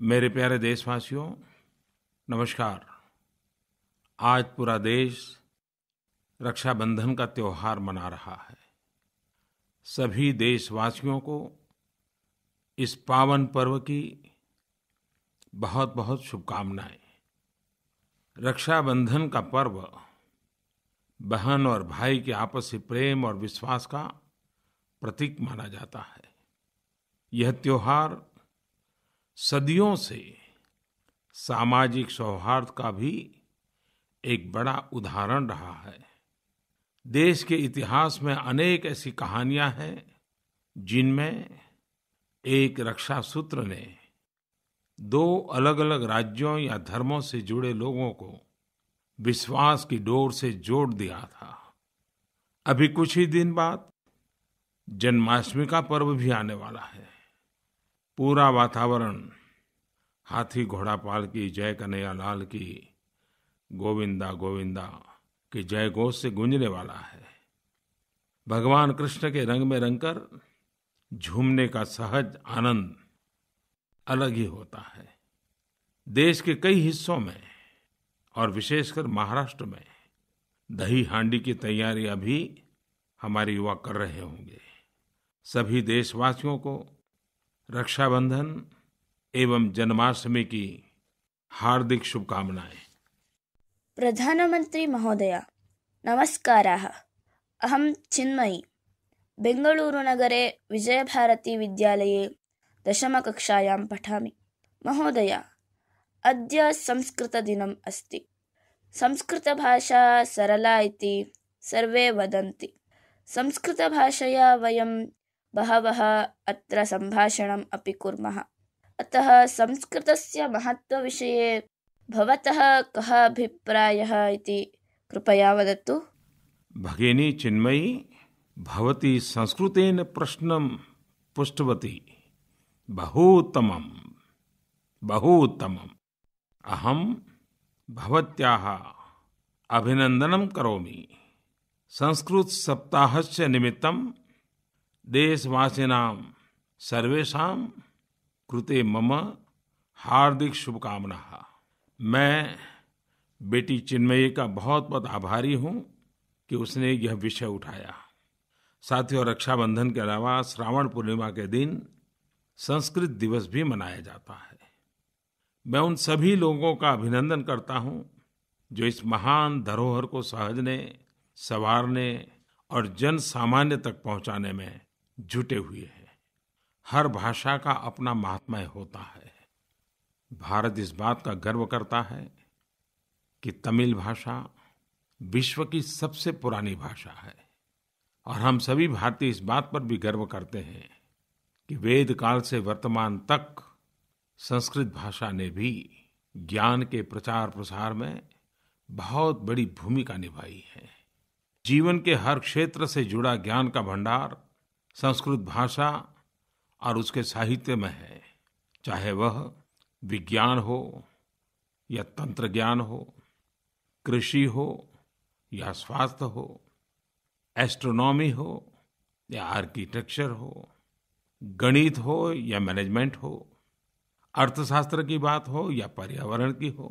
मेरे प्यारे देशवासियों नमस्कार आज पूरा देश रक्षाबंधन का त्यौहार मना रहा है सभी देशवासियों को इस पावन पर्व की बहुत बहुत शुभकामनाएं रक्षाबंधन का पर्व बहन और भाई के आपसी प्रेम और विश्वास का प्रतीक माना जाता है यह त्योहार सदियों से सामाजिक सौहार्द का भी एक बड़ा उदाहरण रहा है देश के इतिहास में अनेक ऐसी कहानियां हैं जिनमें एक रक्षा सूत्र ने दो अलग अलग राज्यों या धर्मों से जुड़े लोगों को विश्वास की डोर से जोड़ दिया था अभी कुछ ही दिन बाद जन्माष्टमी का पर्व भी आने वाला है पूरा वातावरण हाथी घोड़ा पाल की जय कन्हैया लाल की गोविंदा गोविंदा की जय घोष से गूंजने वाला है भगवान कृष्ण के रंग में रंगकर झूमने का सहज आनंद अलग ही होता है देश के कई हिस्सों में और विशेषकर महाराष्ट्र में दही हांडी की तैयारी अभी हमारे युवा कर रहे होंगे सभी देशवासियों को रक्षाबंधन एवं जन्माष्टमी की हार्दिक शुभकामनाएं प्रधानमंत्री महोदय नमस्कार अहम चिन्मयी बेङ्गळूरुनगरे विजयभारतीविद्यालये दशमकक्षायां पठामि महोदय अद्य संस्कृतदिनम् अस्ति संस्कृतभाषा सरला इति सर्वे वदन्ति संस्कृतभाषया वयं बहवः अत्र सम्भाषणम् अपि कुर्मः अतः संस्कृतस्य महत्त्वविषये भवतः कः अभिप्रायः इति कृपया वदतु भगिनी चिन्मयी भवती संस्कृतेन प्रश्नं पृष्टवती बहूत्तमं बहूत्तमम् अहं भवत्याः अभिनन्दनं करोमि संस्कृतसप्ताहस्य निमित्तं देशवासीनाम सर्वेशा कृते मम हार्दिक शुभकामना मैं बेटी चिन्मयी का बहुत बहुत आभारी हूँ कि उसने यह विषय उठाया साथियों रक्षाबंधन के अलावा श्रावण पूर्णिमा के दिन संस्कृत दिवस भी मनाया जाता है मैं उन सभी लोगों का अभिनंदन करता हूँ जो इस महान धरोहर को सहजने संवारने और जन सामान्य तक पहुँचाने में जुटे हुए हैं हर भाषा का अपना महात्मय होता है भारत इस बात का गर्व करता है कि तमिल भाषा विश्व की सबसे पुरानी भाषा है और हम सभी भारतीय इस बात पर भी गर्व करते हैं कि वेद काल से वर्तमान तक संस्कृत भाषा ने भी ज्ञान के प्रचार प्रसार में बहुत बड़ी भूमिका निभाई है जीवन के हर क्षेत्र से जुड़ा ज्ञान का भंडार संस्कृत भाषा और उसके साहित्य में है चाहे वह विज्ञान हो या तंत्र ज्ञान हो कृषि हो या स्वास्थ्य हो एस्ट्रोनॉमी हो या आर्किटेक्चर हो गणित हो या मैनेजमेंट हो अर्थशास्त्र की बात हो या पर्यावरण की हो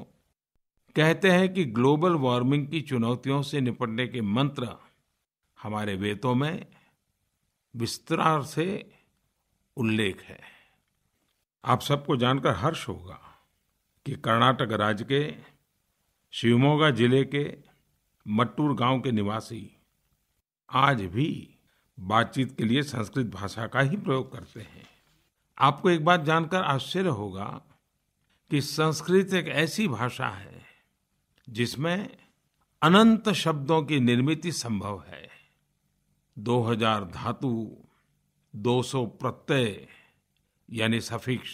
कहते हैं कि ग्लोबल वार्मिंग की चुनौतियों से निपटने के मंत्र हमारे वेदों में विस्तार से उल्लेख है आप सबको जानकर हर्ष होगा कि कर्नाटक राज्य के शिवमोगा जिले के मट्टूर गांव के निवासी आज भी बातचीत के लिए संस्कृत भाषा का ही प्रयोग करते हैं आपको एक बात जानकर आश्चर्य होगा कि संस्कृत एक ऐसी भाषा है जिसमें अनंत शब्दों की निर्मित संभव है 2000 धातु 200 प्रत्यय यानी सफिक्स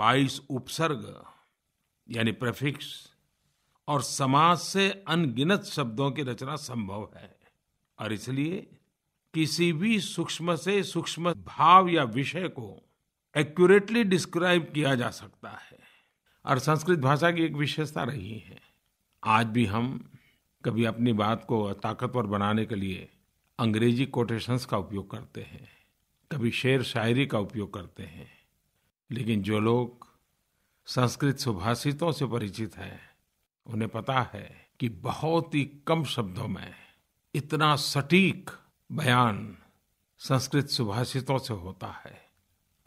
22 उपसर्ग यानी प्रफिक्स और समाज से अनगिनत शब्दों की रचना संभव है और इसलिए किसी भी सूक्ष्म से सूक्ष्म भाव या विषय को एक्यूरेटली डिस्क्राइब किया जा सकता है और संस्कृत भाषा की एक विशेषता रही है आज भी हम कभी अपनी बात को ताकतवर बनाने के लिए अंग्रेजी कोटेशंस का उपयोग करते हैं कभी शेर शायरी का उपयोग करते हैं लेकिन जो लोग संस्कृत सुभाषितों से परिचित हैं उन्हें पता है कि बहुत ही कम शब्दों में इतना सटीक बयान संस्कृत सुभाषितों से होता है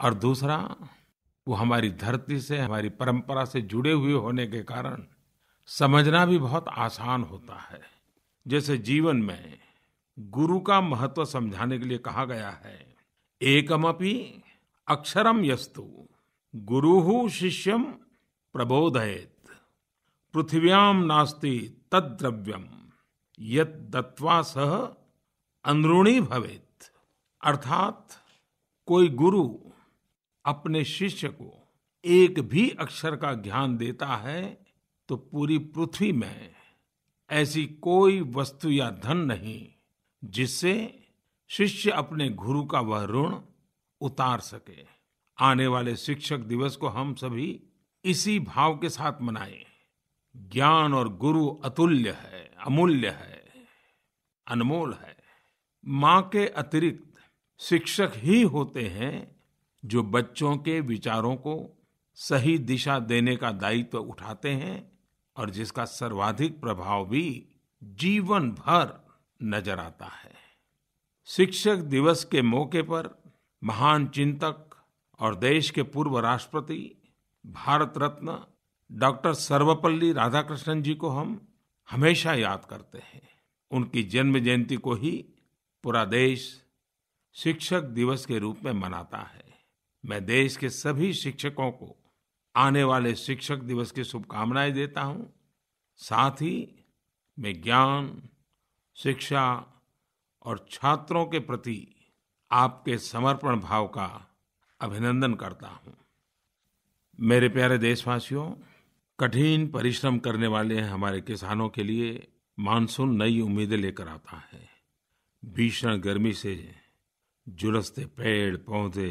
और दूसरा वो हमारी धरती से हमारी परंपरा से जुड़े हुए होने के कारण समझना भी बहुत आसान होता है जैसे जीवन में गुरु का महत्व समझाने के लिए कहा गया है एकमपि अक्षरम यस्तु गुरु शिष्यम प्रबोधयत पृथिव्याम नास्ति तद्रव्यम यत दत्वा सह अंदरूणी भवेत अर्थात कोई गुरु अपने शिष्य को एक भी अक्षर का ज्ञान देता है तो पूरी पृथ्वी में ऐसी कोई वस्तु या धन नहीं जिससे शिष्य अपने गुरु का वह ऋण उतार सके आने वाले शिक्षक दिवस को हम सभी इसी भाव के साथ मनाएं ज्ञान और गुरु अतुल्य है अमूल्य है अनमोल है माँ के अतिरिक्त शिक्षक ही होते हैं जो बच्चों के विचारों को सही दिशा देने का दायित्व उठाते हैं और जिसका सर्वाधिक प्रभाव भी जीवन भर नजर आता है शिक्षक दिवस के मौके पर महान चिंतक और देश के पूर्व राष्ट्रपति भारत रत्न डॉक्टर सर्वपल्ली राधाकृष्णन जी को हम हमेशा याद करते हैं उनकी जन्म जयंती को ही पूरा देश शिक्षक दिवस के रूप में मनाता है मैं देश के सभी शिक्षकों को आने वाले शिक्षक दिवस की शुभकामनाएं देता हूं साथ ही मैं ज्ञान शिक्षा और छात्रों के प्रति आपके समर्पण भाव का अभिनंदन करता हूं मेरे प्यारे देशवासियों कठिन परिश्रम करने वाले हमारे किसानों के लिए मानसून नई उम्मीदें लेकर आता है भीषण गर्मी से झुलसते पेड़ पौधे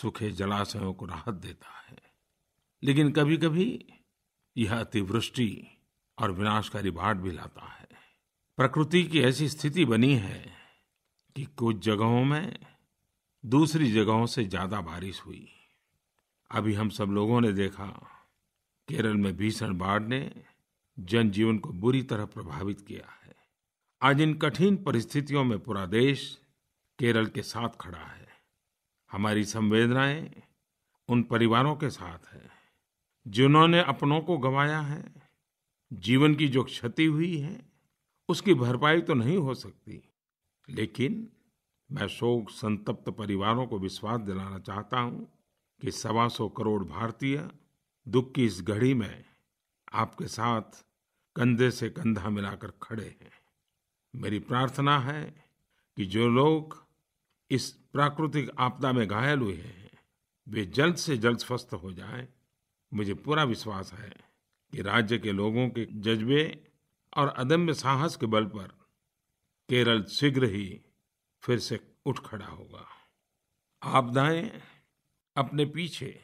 सूखे जलाशयों को राहत देता है लेकिन कभी कभी यह अतिवृष्टि और विनाशकारी बाढ़ भी लाता है प्रकृति की ऐसी स्थिति बनी है कि कुछ जगहों में दूसरी जगहों से ज्यादा बारिश हुई अभी हम सब लोगों ने देखा केरल में भीषण बाढ़ ने जनजीवन को बुरी तरह प्रभावित किया है आज इन कठिन परिस्थितियों में पूरा देश केरल के साथ खड़ा है हमारी संवेदनाएं उन परिवारों के साथ है जिन्होंने अपनों को गंवाया है जीवन की जो क्षति हुई है उसकी भरपाई तो नहीं हो सकती लेकिन मैं शोक संतप्त परिवारों को विश्वास दिलाना चाहता हूं कि सवा सौ करोड़ भारतीय दुख की इस घड़ी में आपके साथ कंधे से कंधा मिलाकर खड़े हैं मेरी प्रार्थना है कि जो लोग इस प्राकृतिक आपदा में घायल हुए हैं वे जल्द से जल्द स्वस्थ हो जाएं। मुझे पूरा विश्वास है कि राज्य के लोगों के जज्बे और अदम्य साहस के बल पर केरल शीघ्र ही फिर से उठ खड़ा होगा आपदाएं अपने पीछे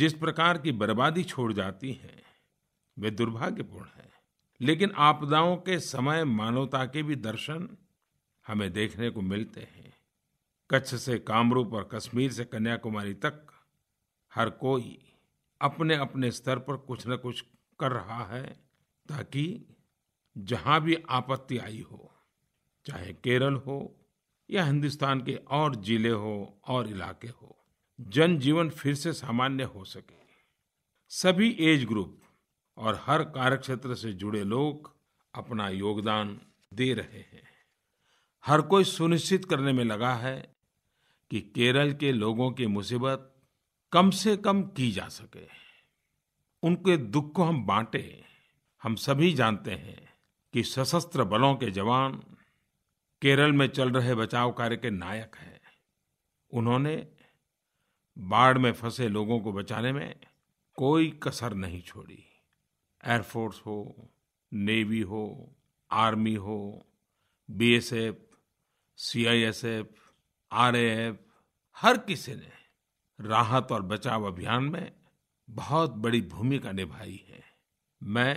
जिस प्रकार की बर्बादी छोड़ जाती हैं वे दुर्भाग्यपूर्ण हैं लेकिन आपदाओं के समय मानवता के भी दर्शन हमें देखने को मिलते हैं कच्छ से कामरूप और कश्मीर से कन्याकुमारी तक हर कोई अपने अपने स्तर पर कुछ न कुछ कर रहा है ताकि जहां भी आपत्ति आई हो चाहे केरल हो या हिंदुस्तान के और जिले हो और इलाके हो जनजीवन फिर से सामान्य हो सके सभी एज ग्रुप और हर कार्यक्षेत्र से जुड़े लोग अपना योगदान दे रहे हैं हर कोई सुनिश्चित करने में लगा है कि केरल के लोगों की मुसीबत कम से कम की जा सके उनके दुख को हम बांटे हम सभी जानते हैं कि सशस्त्र बलों के जवान केरल में चल रहे बचाव कार्य के नायक हैं उन्होंने बाढ़ में फंसे लोगों को बचाने में कोई कसर नहीं छोड़ी एयरफोर्स हो नेवी हो आर्मी हो बीएसएफ सीआईएसएफ आरएएफ हर किसी ने राहत और बचाव अभियान में बहुत बड़ी भूमिका निभाई है मैं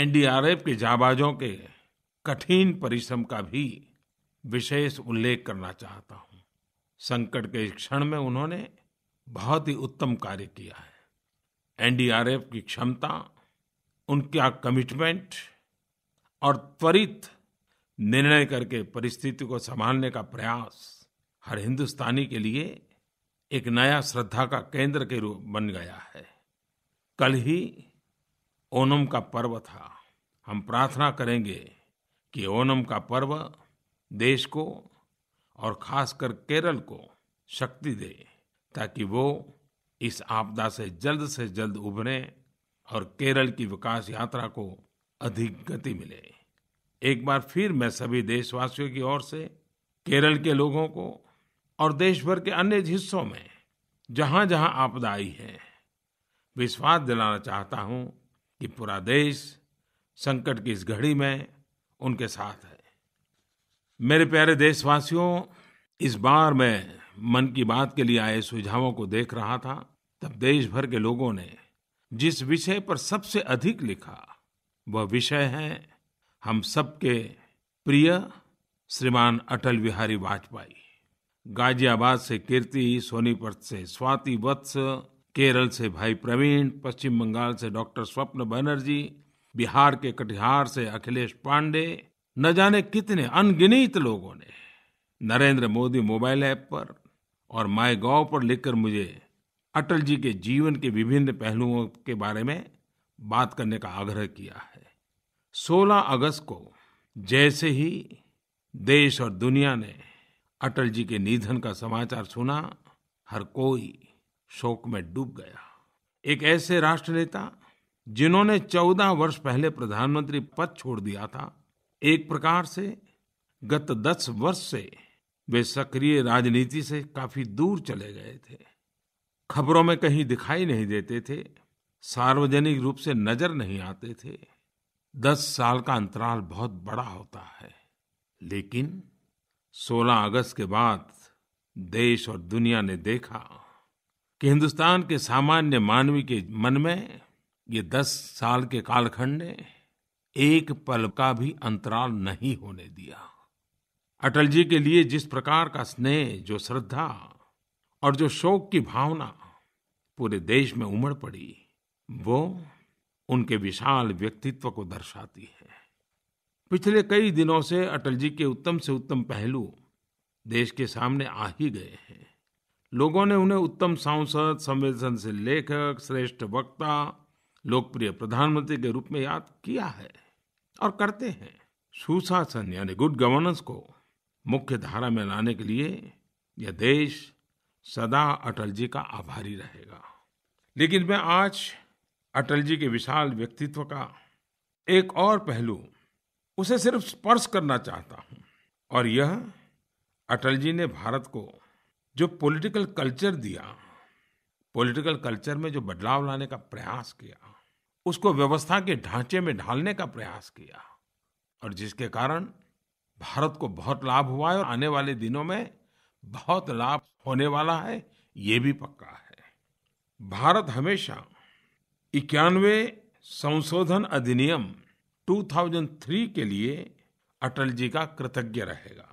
एनडीआरएफ के जाबाजों के कठिन परिश्रम का भी विशेष उल्लेख करना चाहता हूं संकट के इस क्षण में उन्होंने बहुत ही उत्तम कार्य किया है एनडीआरएफ की क्षमता उनका कमिटमेंट और त्वरित निर्णय करके परिस्थिति को संभालने का प्रयास हर हिंदुस्तानी के लिए एक नया श्रद्धा का केंद्र के रूप बन गया है कल ही ओणम का पर्व था हम प्रार्थना करेंगे कि ओणम का पर्व देश को और खासकर केरल को शक्ति दे ताकि वो इस आपदा से जल्द से जल्द उभरे और केरल की विकास यात्रा को अधिक गति मिले एक बार फिर मैं सभी देशवासियों की ओर से केरल के लोगों को और देश भर के अन्य हिस्सों में जहां जहां आपदा आई है विश्वास दिलाना चाहता हूं कि पूरा देश संकट की इस घड़ी में उनके साथ है मेरे प्यारे देशवासियों इस बार मैं मन की बात के लिए आए सुझावों को देख रहा था तब देश भर के लोगों ने जिस विषय पर सबसे अधिक लिखा वह विषय है हम सबके प्रिय श्रीमान अटल बिहारी वाजपेयी गाजियाबाद से कीर्ति सोनीपत से स्वाति वत्स केरल से भाई प्रवीण पश्चिम बंगाल से डॉक्टर स्वप्न बनर्जी बिहार के कटिहार से अखिलेश पांडे न जाने कितने अनगिनित लोगों ने नरेंद्र मोदी मोबाइल ऐप पर और माई गॉव पर लिखकर मुझे अटल जी के जीवन के विभिन्न पहलुओं के बारे में बात करने का आग्रह किया है 16 अगस्त को जैसे ही देश और दुनिया ने अटल जी के निधन का समाचार सुना हर कोई शोक में डूब गया एक ऐसे राष्ट्र नेता जिन्होंने 14 वर्ष पहले प्रधानमंत्री पद छोड़ दिया था एक प्रकार से गत 10 वर्ष से वे सक्रिय राजनीति से काफी दूर चले गए थे खबरों में कहीं दिखाई नहीं देते थे सार्वजनिक रूप से नजर नहीं आते थे दस साल का अंतराल बहुत बड़ा होता है लेकिन 16 अगस्त के बाद देश और दुनिया ने देखा कि हिंदुस्तान के सामान्य मानव के मन में ये दस साल के कालखंड ने एक पल का भी अंतराल नहीं होने दिया अटल जी के लिए जिस प्रकार का स्नेह जो श्रद्धा और जो शोक की भावना पूरे देश में उमड़ पड़ी वो उनके विशाल व्यक्तित्व को दर्शाती है पिछले कई दिनों से अटल जी के उत्तम से उत्तम पहलू देश के सामने आ ही गए हैं लोगों ने उन्हें उत्तम सांसद संवेदनशील लेखक श्रेष्ठ वक्ता लोकप्रिय प्रधानमंत्री के रूप में याद किया है और करते हैं सुशासन यानी गुड गवर्नेंस को मुख्य धारा में लाने के लिए यह देश सदा अटल जी का आभारी रहेगा लेकिन मैं आज अटल जी के विशाल व्यक्तित्व का एक और पहलू उसे सिर्फ स्पर्श करना चाहता हूं और यह अटल जी ने भारत को जो पॉलिटिकल कल्चर दिया पॉलिटिकल कल्चर में जो बदलाव लाने का प्रयास किया उसको व्यवस्था के ढांचे में ढालने का प्रयास किया और जिसके कारण भारत को बहुत लाभ हुआ है और आने वाले दिनों में बहुत लाभ होने वाला है ये भी पक्का है भारत हमेशा इक्यानवे संशोधन अधिनियम 2003 के लिए अटल जी का कृतज्ञ रहेगा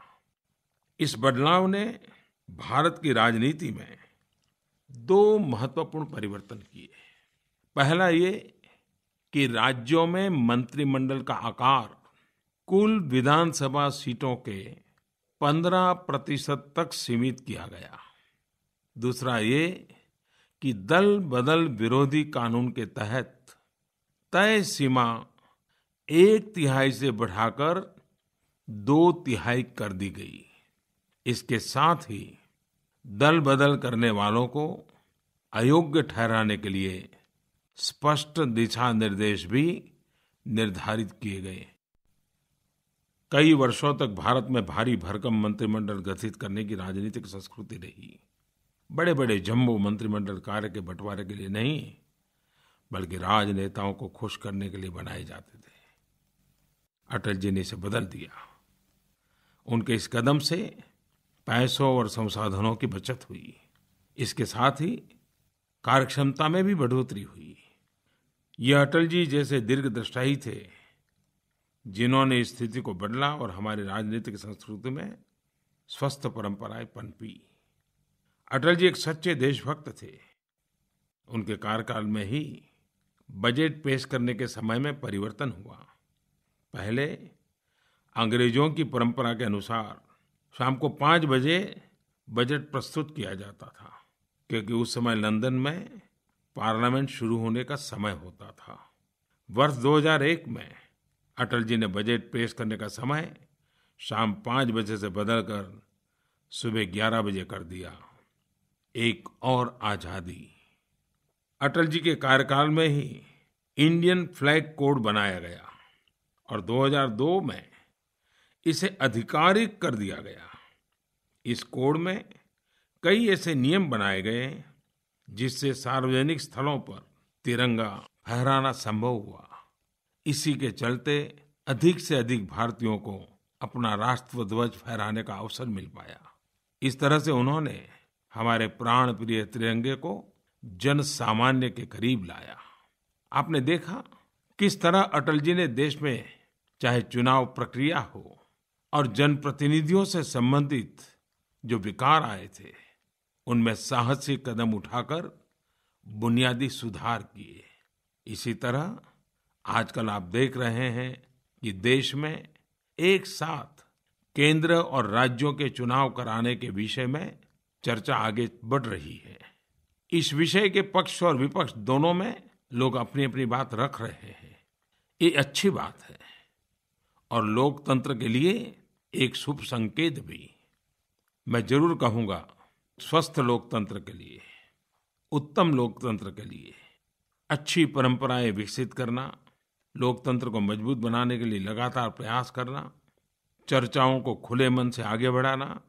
इस बदलाव ने भारत की राजनीति में दो महत्वपूर्ण परिवर्तन किए पहला ये कि राज्यों में मंत्रिमंडल का आकार कुल विधानसभा सीटों के 15 प्रतिशत तक सीमित किया गया दूसरा ये कि दल बदल विरोधी कानून के तहत तय सीमा एक तिहाई से बढ़ाकर दो तिहाई कर दी गई इसके साथ ही दल बदल करने वालों को अयोग्य ठहराने के लिए स्पष्ट दिशा निर्देश भी निर्धारित किए गए कई वर्षों तक भारत में भारी भरकम मंत्रिमंडल गठित करने की राजनीतिक संस्कृति रही बड़े बड़े जम्बो मंत्रिमंडल कार्य के बंटवारे के लिए नहीं बल्कि राजनेताओं को खुश करने के लिए बनाए जाते थे अटल जी ने इसे बदल दिया उनके इस कदम से पैसों और संसाधनों की बचत हुई इसके साथ ही कार्यक्षमता में भी बढ़ोतरी हुई ये अटल जी जैसे दीर्घदृष्टा ही थे जिन्होंने स्थिति को बदला और हमारी राजनीतिक संस्कृति में स्वस्थ परंपराएं पनपी अटल जी एक सच्चे देशभक्त थे उनके कार्यकाल में ही बजट पेश करने के समय में परिवर्तन हुआ पहले अंग्रेजों की परंपरा के अनुसार शाम को पाँच बजे बजट प्रस्तुत किया जाता था क्योंकि उस समय लंदन में पार्लियामेंट शुरू होने का समय होता था वर्ष 2001 में अटल जी ने बजट पेश करने का समय शाम पाँच बजे से बदलकर सुबह ग्यारह बजे कर दिया एक और आज़ादी अटल जी के कार्यकाल में ही इंडियन फ्लैग कोड बनाया गया और 2002 में इसे आधिकारिक कर दिया गया इस कोड में कई ऐसे नियम बनाए गए जिससे सार्वजनिक स्थलों पर तिरंगा फहराना संभव हुआ इसी के चलते अधिक से अधिक भारतीयों को अपना राष्ट्र ध्वज फहराने का अवसर मिल पाया इस तरह से उन्होंने हमारे प्राण प्रिय तिरंगे को जन सामान्य के करीब लाया आपने देखा किस तरह अटल जी ने देश में चाहे चुनाव प्रक्रिया हो और जनप्रतिनिधियों से संबंधित जो विकार आए थे उनमें साहसी कदम उठाकर बुनियादी सुधार किए इसी तरह आजकल आप देख रहे हैं कि देश में एक साथ केंद्र और राज्यों के चुनाव कराने के विषय में चर्चा आगे बढ़ रही है इस विषय के पक्ष और विपक्ष दोनों में लोग अपनी अपनी बात रख रहे हैं ये अच्छी बात है और लोकतंत्र के लिए एक शुभ संकेत भी मैं जरूर कहूंगा स्वस्थ लोकतंत्र के लिए उत्तम लोकतंत्र के लिए अच्छी परंपराएं विकसित करना लोकतंत्र को मजबूत बनाने के लिए लगातार प्रयास करना चर्चाओं को खुले मन से आगे बढ़ाना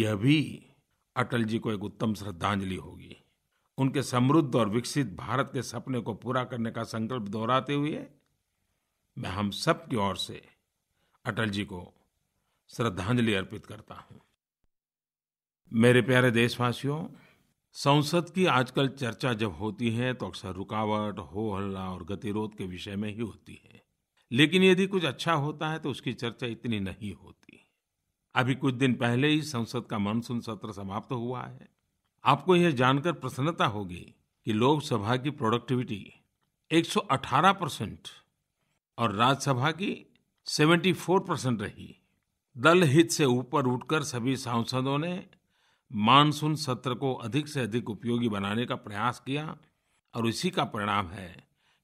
यह भी अटल जी को एक उत्तम श्रद्धांजलि होगी उनके समृद्ध और विकसित भारत के सपने को पूरा करने का संकल्प दोहराते हुए मैं हम सब की ओर से अटल जी को श्रद्धांजलि अर्पित करता हूं मेरे प्यारे देशवासियों संसद की आजकल चर्चा जब होती है तो अक्सर रुकावट हो हल्ला और गतिरोध के विषय में ही होती है लेकिन यदि कुछ अच्छा होता है तो उसकी चर्चा इतनी नहीं होती अभी कुछ दिन पहले ही संसद का मानसून सत्र समाप्त तो हुआ है आपको यह जानकर प्रसन्नता होगी कि लोकसभा की प्रोडक्टिविटी 118 परसेंट और राज्यसभा की 74 परसेंट रही दल हित से ऊपर उठकर सभी सांसदों ने मानसून सत्र को अधिक से अधिक उपयोगी बनाने का प्रयास किया और इसी का परिणाम है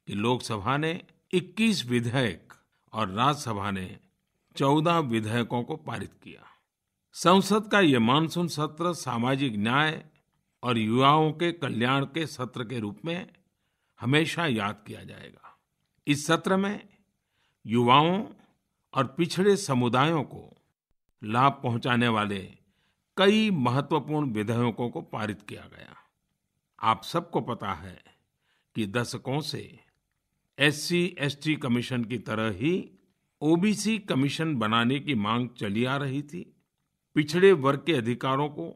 कि लोकसभा ने 21 विधेयक और राज्यसभा ने 14 विधेयकों को पारित किया संसद का यह मानसून सत्र सामाजिक न्याय और युवाओं के कल्याण के सत्र के रूप में हमेशा याद किया जाएगा इस सत्र में युवाओं और पिछड़े समुदायों को लाभ पहुंचाने वाले कई महत्वपूर्ण विधेयकों को पारित किया गया आप सबको पता है कि दशकों से एससी एसटी कमीशन की तरह ही ओबीसी कमीशन बनाने की मांग चली आ रही थी पिछड़े वर्ग के अधिकारों को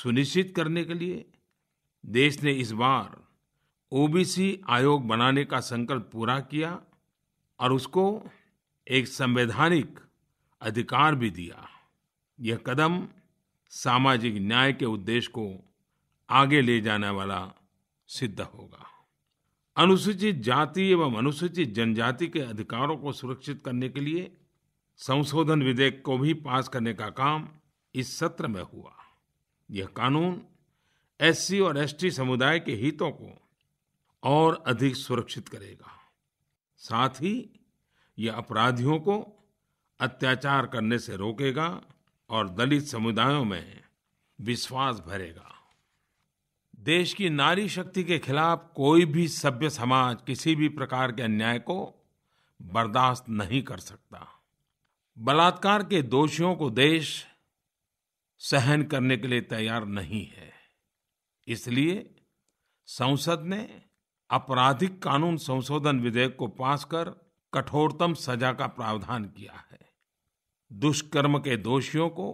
सुनिश्चित करने के लिए देश ने इस बार ओबीसी आयोग बनाने का संकल्प पूरा किया और उसको एक संवैधानिक अधिकार भी दिया यह कदम सामाजिक न्याय के उद्देश्य को आगे ले जाने वाला सिद्ध होगा अनुसूचित जाति एवं अनुसूचित जनजाति के अधिकारों को सुरक्षित करने के लिए संशोधन विधेयक को भी पास करने का काम इस सत्र में हुआ यह कानून एससी और एसटी समुदाय के हितों को और अधिक सुरक्षित करेगा साथ ही ये अपराधियों को अत्याचार करने से रोकेगा और दलित समुदायों में विश्वास भरेगा देश की नारी शक्ति के खिलाफ कोई भी सभ्य समाज किसी भी प्रकार के अन्याय को बर्दाश्त नहीं कर सकता बलात्कार के दोषियों को देश सहन करने के लिए तैयार नहीं है इसलिए संसद ने आपराधिक कानून संशोधन विधेयक को पास कर कठोरतम सजा का प्रावधान किया है दुष्कर्म के दोषियों को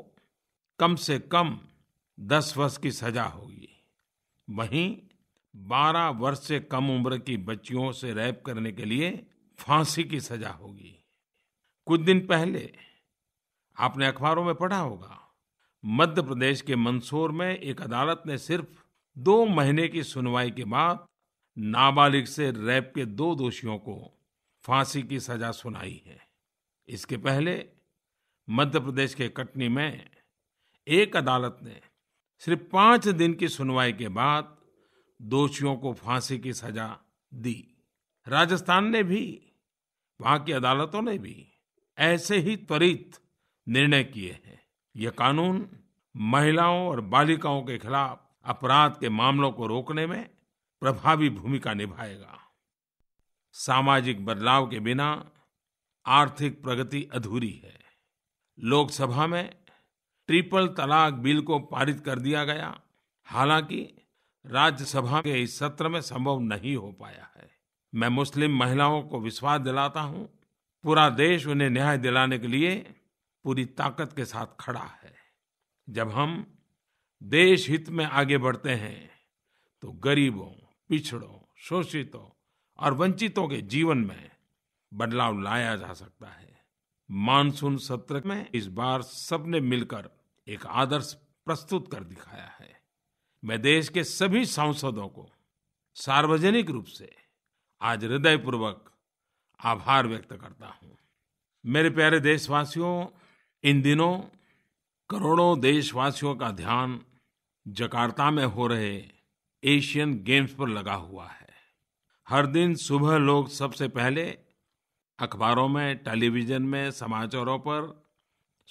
कम से कम दस वर्ष की सजा होगी वहीं बारह वर्ष से कम उम्र की बच्चियों से रैप करने के लिए फांसी की सजा होगी कुछ दिन पहले आपने अखबारों में पढ़ा होगा मध्य प्रदेश के मंदसौर में एक अदालत ने सिर्फ दो महीने की सुनवाई के बाद नाबालिग से रैप के दो दोषियों को फांसी की सजा सुनाई है इसके पहले मध्य प्रदेश के कटनी में एक अदालत ने सिर्फ पांच दिन की सुनवाई के बाद दोषियों को फांसी की सजा दी राजस्थान ने भी वहां की अदालतों ने भी ऐसे ही त्वरित निर्णय किए हैं यह कानून महिलाओं और बालिकाओं के खिलाफ अपराध के मामलों को रोकने में प्रभावी भूमिका निभाएगा सामाजिक बदलाव के बिना आर्थिक प्रगति अधूरी है लोकसभा में ट्रिपल तलाक बिल को पारित कर दिया गया हालांकि राज्यसभा के इस सत्र में संभव नहीं हो पाया है मैं मुस्लिम महिलाओं को विश्वास दिलाता हूं पूरा देश उन्हें न्याय दिलाने के लिए पूरी ताकत के साथ खड़ा है जब हम देश हित में आगे बढ़ते हैं तो गरीबों पिछड़ों शोषितों और वंचितों के जीवन में बदलाव लाया जा सकता है मानसून सत्र में इस बार सबने मिलकर एक आदर्श प्रस्तुत कर दिखाया है मैं देश के सभी सांसदों को सार्वजनिक रूप से आज हृदयपूर्वक आभार व्यक्त करता हूं मेरे प्यारे देशवासियों इन दिनों करोड़ों देशवासियों का ध्यान जकार्ता में हो रहे एशियन गेम्स पर लगा हुआ है हर दिन सुबह लोग सबसे पहले अखबारों में टेलीविजन में समाचारों पर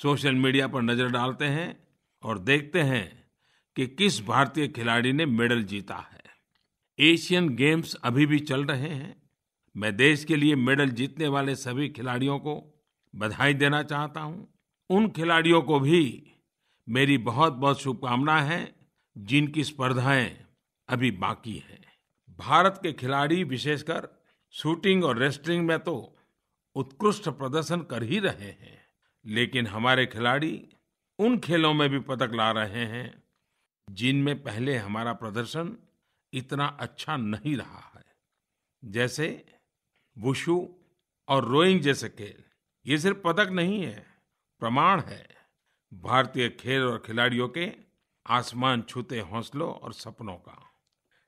सोशल मीडिया पर नजर डालते हैं और देखते हैं कि किस भारतीय खिलाड़ी ने मेडल जीता है एशियन गेम्स अभी भी चल रहे हैं मैं देश के लिए मेडल जीतने वाले सभी खिलाड़ियों को बधाई देना चाहता हूं उन खिलाड़ियों को भी मेरी बहुत बहुत शुभकामनाएं हैं जिनकी स्पर्धाएं अभी बाकी हैं भारत के खिलाड़ी विशेषकर शूटिंग और रेस्टलिंग में तो उत्कृष्ट प्रदर्शन कर ही रहे हैं लेकिन हमारे खिलाड़ी उन खेलों में भी पदक ला रहे हैं जिनमें पहले हमारा प्रदर्शन इतना अच्छा नहीं रहा है जैसे वुशु और रोइंग जैसे खेल ये सिर्फ पदक नहीं है प्रमाण है भारतीय खेल और खिलाड़ियों के आसमान छूते हौसलों और सपनों का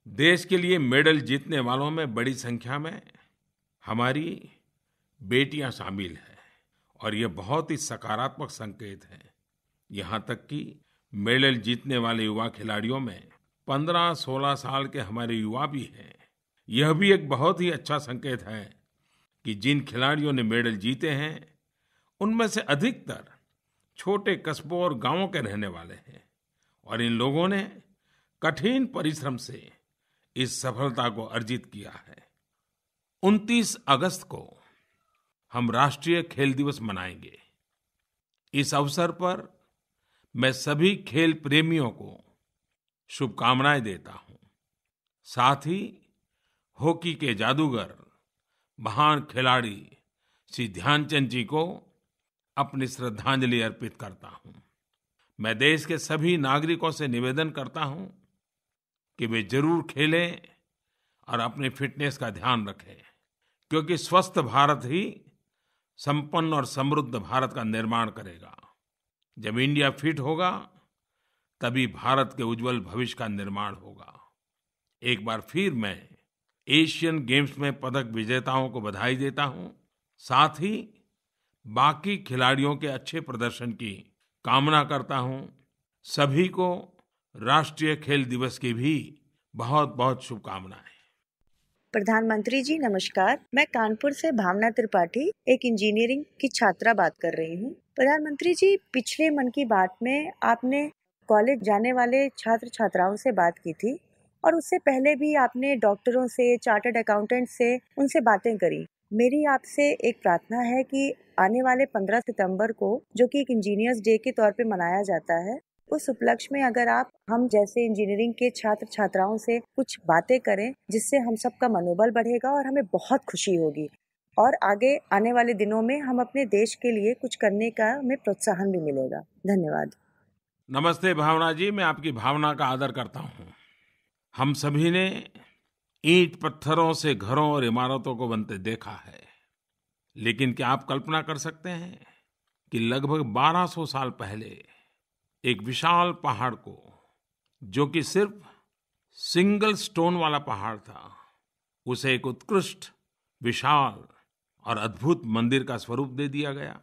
देश के लिए मेडल जीतने वालों में बड़ी संख्या में हमारी बेटियां शामिल हैं और ये बहुत ही सकारात्मक संकेत है यहाँ तक कि मेडल जीतने वाले युवा खिलाड़ियों में 15-16 साल के हमारे युवा भी हैं यह भी एक बहुत ही अच्छा संकेत है कि जिन खिलाड़ियों ने मेडल जीते हैं उनमें से अधिकतर छोटे कस्बों और गांवों के रहने वाले हैं और इन लोगों ने कठिन परिश्रम से इस सफलता को अर्जित किया है 29 अगस्त को हम राष्ट्रीय खेल दिवस मनाएंगे इस अवसर पर मैं सभी खेल प्रेमियों को शुभकामनाएं देता हूं साथ ही हॉकी के जादूगर महान खिलाड़ी श्री ध्यानचंद जी को अपनी श्रद्धांजलि अर्पित करता हूं मैं देश के सभी नागरिकों से निवेदन करता हूं कि वे जरूर खेलें और अपने फिटनेस का ध्यान रखें क्योंकि स्वस्थ भारत ही संपन्न और समृद्ध भारत का निर्माण करेगा जब इंडिया फिट होगा तभी भारत के उज्जवल भविष्य का निर्माण होगा एक बार फिर मैं एशियन गेम्स में पदक विजेताओं को बधाई देता हूं साथ ही बाकी खिलाड़ियों के अच्छे प्रदर्शन की कामना करता हूं सभी को राष्ट्रीय खेल दिवस की भी बहुत बहुत शुभकामनाएं प्रधानमंत्री जी नमस्कार मैं कानपुर से भावना त्रिपाठी एक इंजीनियरिंग की छात्रा बात कर रही हूँ प्रधानमंत्री जी पिछले मन की बात में आपने कॉलेज जाने वाले छात्र छात्राओं से बात की थी और उससे पहले भी आपने डॉक्टरों से चार्टर्ड अकाउंटेंट से उनसे बातें करी मेरी आपसे एक प्रार्थना है कि आने वाले 15 सितंबर को जो कि एक इंजीनियर्स डे के तौर पे मनाया जाता है उस उपलक्ष्य में अगर आप हम जैसे इंजीनियरिंग के छात्र छात्राओं से कुछ बातें करें जिससे हम सबका मनोबल बढ़ेगा और हमें बहुत खुशी होगी और आगे आने वाले दिनों में हम अपने देश के लिए कुछ करने का हमें प्रोत्साहन भी मिलेगा धन्यवाद नमस्ते भावना जी मैं आपकी भावना का आदर करता हूँ हम सभी ने ईंट पत्थरों से घरों और इमारतों को बनते देखा है लेकिन क्या आप कल्पना कर सकते हैं कि लगभग 1200 साल पहले एक विशाल पहाड़ को जो कि सिर्फ सिंगल स्टोन वाला पहाड़ था उसे एक उत्कृष्ट विशाल और अद्भुत मंदिर का स्वरूप दे दिया गया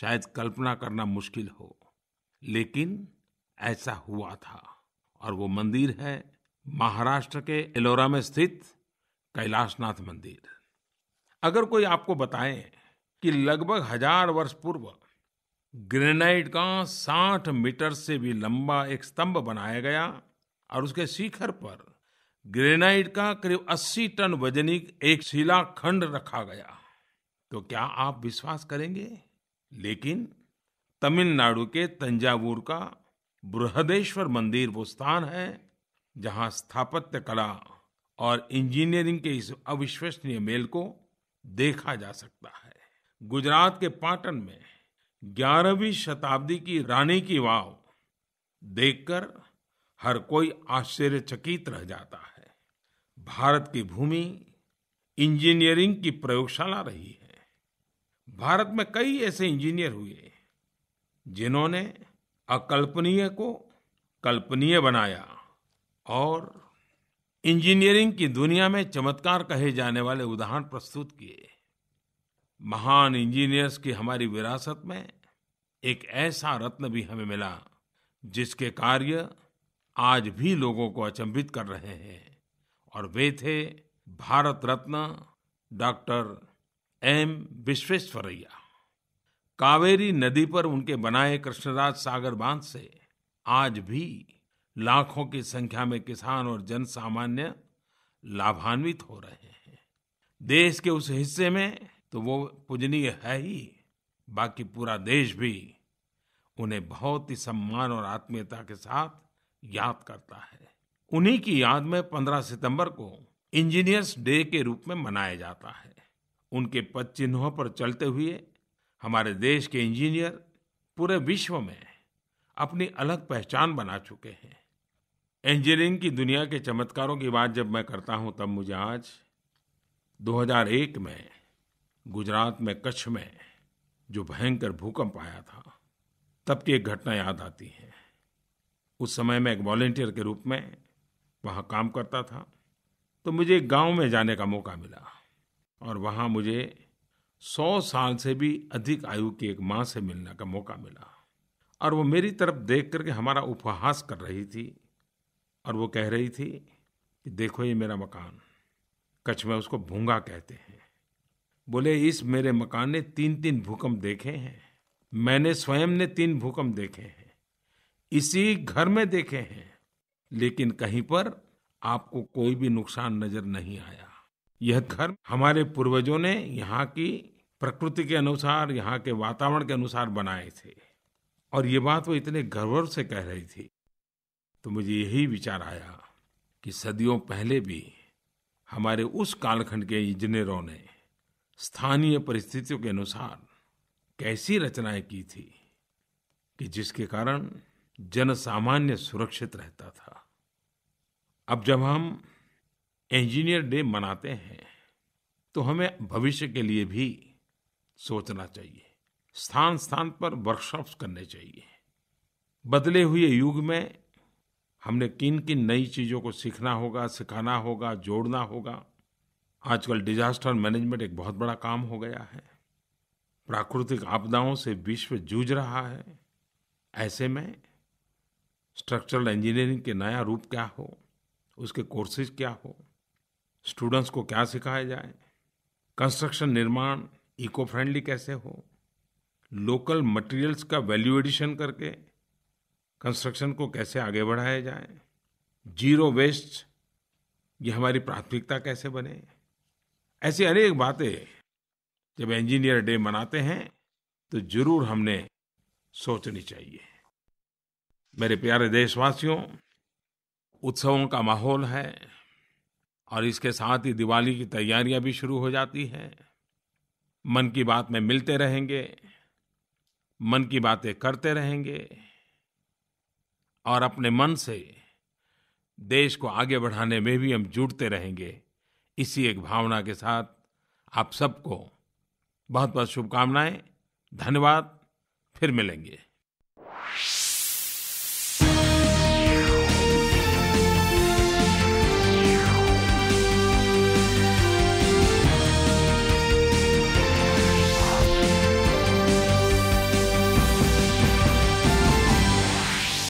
शायद कल्पना करना मुश्किल हो लेकिन ऐसा हुआ था और वो मंदिर है महाराष्ट्र के एलोरा में स्थित कैलाशनाथ मंदिर अगर कोई आपको बताए कि लगभग हजार वर्ष पूर्व ग्रेनाइट का 60 मीटर से भी लंबा एक स्तंभ बनाया गया और उसके शिखर पर ग्रेनाइट का करीब 80 टन वजनिक एक शिला खंड रखा गया तो क्या आप विश्वास करेंगे लेकिन तमिलनाडु के तंजावुर का बृहदेश्वर मंदिर वो स्थान है जहां स्थापत्य कला और इंजीनियरिंग के इस अविश्वसनीय मेल को देखा जा सकता है गुजरात के पाटन में ग्यारहवीं शताब्दी की रानी की वाव देखकर हर कोई आश्चर्यचकित रह जाता है भारत की भूमि इंजीनियरिंग की प्रयोगशाला रही है भारत में कई ऐसे इंजीनियर हुए जिन्होंने अकल्पनीय को कल्पनीय बनाया और इंजीनियरिंग की दुनिया में चमत्कार कहे जाने वाले उदाहरण प्रस्तुत किए महान इंजीनियर्स की हमारी विरासत में एक ऐसा रत्न भी हमें मिला जिसके कार्य आज भी लोगों को अचंभित कर रहे हैं और वे थे भारत रत्न डॉक्टर एम विश्वेश्वरैया कावेरी नदी पर उनके बनाए कृष्णराज सागर बांध से आज भी लाखों की संख्या में किसान और जन सामान्य लाभान्वित हो रहे हैं देश के उस हिस्से में तो वो पूजनीय है ही बाकी पूरा देश भी उन्हें बहुत ही सम्मान और आत्मीयता के साथ याद करता है उन्हीं की याद में 15 सितंबर को इंजीनियर्स डे के रूप में मनाया जाता है उनके पद चिन्हों पर चलते हुए हमारे देश के इंजीनियर पूरे विश्व में अपनी अलग पहचान बना चुके हैं इंजीनियरिंग की दुनिया के चमत्कारों की बात जब मैं करता हूं तब मुझे आज 2001 में गुजरात में कच्छ में जो भयंकर भूकंप आया था तब की एक घटना याद आती है उस समय मैं एक वॉलेंटियर के रूप में वहाँ काम करता था तो मुझे गांव गाँव में जाने का मौका मिला और वहाँ मुझे सौ साल से भी अधिक आयु की एक माँ से मिलने का मौका मिला और वो मेरी तरफ देख करके हमारा उपहास कर रही थी और वो कह रही थी कि देखो ये मेरा मकान कच्छ में उसको भूंगा कहते हैं बोले इस मेरे मकान ने तीन तीन भूकंप देखे हैं मैंने स्वयं ने तीन भूकंप देखे हैं इसी घर में देखे हैं लेकिन कहीं पर आपको कोई भी नुकसान नजर नहीं आया यह घर हमारे पूर्वजों ने यहाँ की प्रकृति के अनुसार यहाँ के वातावरण के अनुसार बनाए थे और ये बात वो इतने गर्व से कह रही थी तो मुझे यही विचार आया कि सदियों पहले भी हमारे उस कालखंड के इंजीनियरों ने स्थानीय परिस्थितियों के अनुसार कैसी रचनाएं की थी कि जिसके कारण जनसामान्य सुरक्षित रहता था अब जब हम इंजीनियर डे मनाते हैं तो हमें भविष्य के लिए भी सोचना चाहिए स्थान स्थान पर वर्कशॉप्स करने चाहिए बदले हुए युग में हमने किन किन नई चीज़ों को सीखना होगा सिखाना होगा जोड़ना होगा आजकल डिजास्टर मैनेजमेंट एक बहुत बड़ा काम हो गया है प्राकृतिक आपदाओं से विश्व जूझ रहा है ऐसे में स्ट्रक्चरल इंजीनियरिंग के नया रूप क्या हो उसके कोर्सेज क्या हो स्टूडेंट्स को क्या सिखाया जाए कंस्ट्रक्शन निर्माण इको फ्रेंडली कैसे हो लोकल मटेरियल्स का वैल्यू एडिशन करके कंस्ट्रक्शन को कैसे आगे बढ़ाया जाए जीरो वेस्ट ये हमारी प्राथमिकता कैसे बने ऐसी अनेक बातें जब इंजीनियर डे मनाते हैं तो जरूर हमने सोचनी चाहिए मेरे प्यारे देशवासियों उत्सवों का माहौल है और इसके साथ ही दिवाली की तैयारियां भी शुरू हो जाती हैं मन की बात में मिलते रहेंगे मन की बातें करते रहेंगे और अपने मन से देश को आगे बढ़ाने में भी हम जुटते रहेंगे इसी एक भावना के साथ आप सबको बहुत बहुत शुभकामनाएं धन्यवाद फिर मिलेंगे